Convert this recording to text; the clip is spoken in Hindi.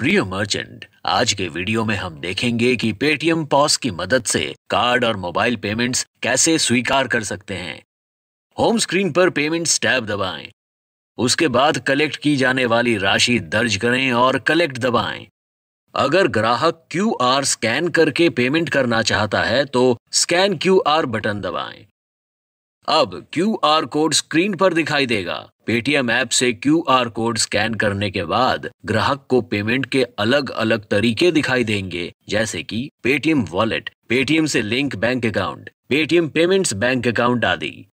प्रियो मर्चेंट आज के वीडियो में हम देखेंगे कि पेटीएम पॉस की मदद से कार्ड और मोबाइल पेमेंट्स कैसे स्वीकार कर सकते हैं होम स्क्रीन पर पेमेंट्स टैब दबाएं उसके बाद कलेक्ट की जाने वाली राशि दर्ज करें और कलेक्ट दबाएं अगर ग्राहक क्यू आर स्कैन करके पेमेंट करना चाहता है तो स्कैन क्यू आर बटन दबाएं अब क्यू आर कोड स्क्रीन पर दिखाई देगा पेटीएम ऐप से क्यू आर कोड स्कैन करने के बाद ग्राहक को पेमेंट के अलग अलग तरीके दिखाई देंगे जैसे कि पेटीएम वॉलेट पेटीएम से link bank account Paytm payments bank account आदि